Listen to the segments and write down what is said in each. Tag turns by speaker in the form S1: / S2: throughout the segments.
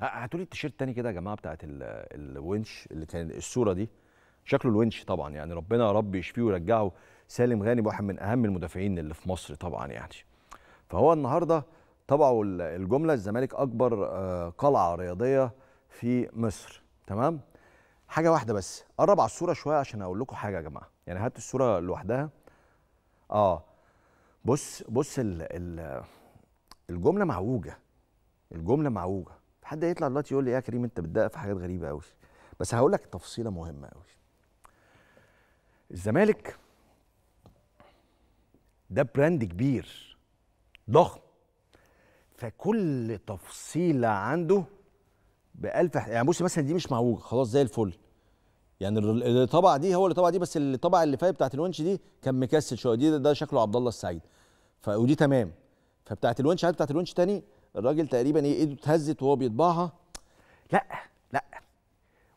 S1: هاتوا لي التيشيرت تاني كده يا جماعه بتاعت الونش اللي كان الصوره دي شكله الونش طبعا يعني ربنا يا رب يشفيه ويرجعه سالم غانم واحد من اهم المدافعين اللي في مصر طبعا يعني فهو النهارده طبعوا الجمله الزمالك اكبر آه، قلعه رياضيه في مصر تمام حاجه واحده بس قرب على الصوره شويه عشان اقول لكم حاجه يا جماعه يعني هات الصوره لوحدها اه بص بص الـ الـ الجمله معوجه الجمله معوجه حد هيطلع دلوقتي يقول لي يا كريم انت بتدقق في حاجات غريبه قوي بس هقول لك تفصيله مهمه قوي الزمالك ده براند كبير ضخم فكل تفصيله عنده بألف يعني بص مثلا دي مش معوجه خلاص زي الفل يعني الطبعه دي هو الطبعه دي بس الطبعه اللي فيها بتاعت الونش دي كان مكسل شويه دي ده شكله عبد الله السعيد فودي تمام فبتاعت الونش عادي بتاعت الونش تاني الراجل تقريبا ايه ايده اتهزت وهو بيطبعها لا لا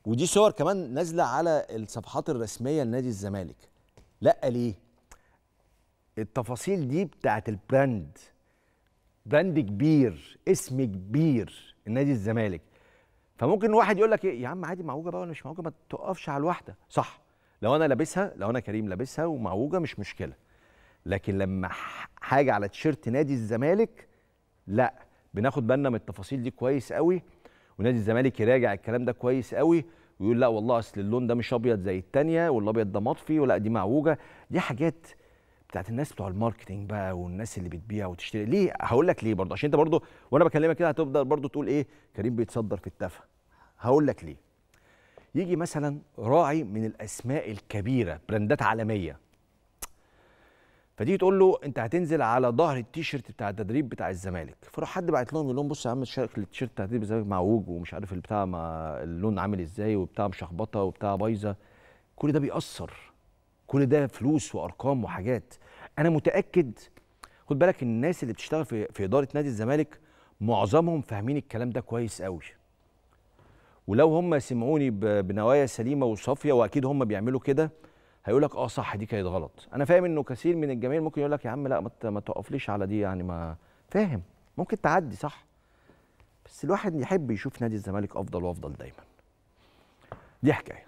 S1: ودي صور كمان نازله على الصفحات الرسميه لنادي الزمالك لا ليه التفاصيل دي بتاعه البراند براند كبير اسم كبير النادي الزمالك فممكن واحد يقول لك ايه يا عم عادي معوجه بقى ولا مش معوجه ما تقفش على الواحده صح لو انا لابسها لو انا كريم لابسها ومعوجه مش مشكله لكن لما حاجه على تيشيرت نادي الزمالك لا بناخد بالنا من التفاصيل دي كويس قوي ونادي الزمالك يراجع الكلام ده كويس قوي ويقول لا والله اصل اللون ده مش ابيض زي الثانيه والابيض ده مطفي ولا دي معوجه دي حاجات بتاعت الناس بتوع الماركتنج بقى والناس اللي بتبيع وتشتري ليه هقول لك ليه برضه عشان انت برضه وانا بكلمك كده هتفضل برضه تقول ايه كريم بيتصدر في التافه هقول لك ليه يجي مثلا راعي من الاسماء الكبيره براندات عالميه فتيجي تقول له انت هتنزل على ظهر التيشيرت بتاع التدريب بتاع الزمالك فراح حد بعت لهم يقول لهم بص يا عم التيشيرت بتاع تدريب الزمالك معوج ومش عارف البتاع ما اللون عامل ازاي وبتاع مشخبطه وبتاع بايظه كل ده بيأثر كل ده فلوس وارقام وحاجات انا متاكد خد بالك الناس اللي بتشتغل في في اداره نادي الزمالك معظمهم فاهمين الكلام ده كويس قوي ولو هم سمعوني بنوايا سليمه وصافيه واكيد هم بيعملوا كده هيقول لك اه صح دي كانت غلط انا فاهم انه كثير من الجماهير ممكن يقول لك يا عم لا ما توقفليش على دي يعني ما فاهم ممكن تعدي صح بس الواحد يحب يشوف نادي الزمالك افضل وافضل دايما دي حكايه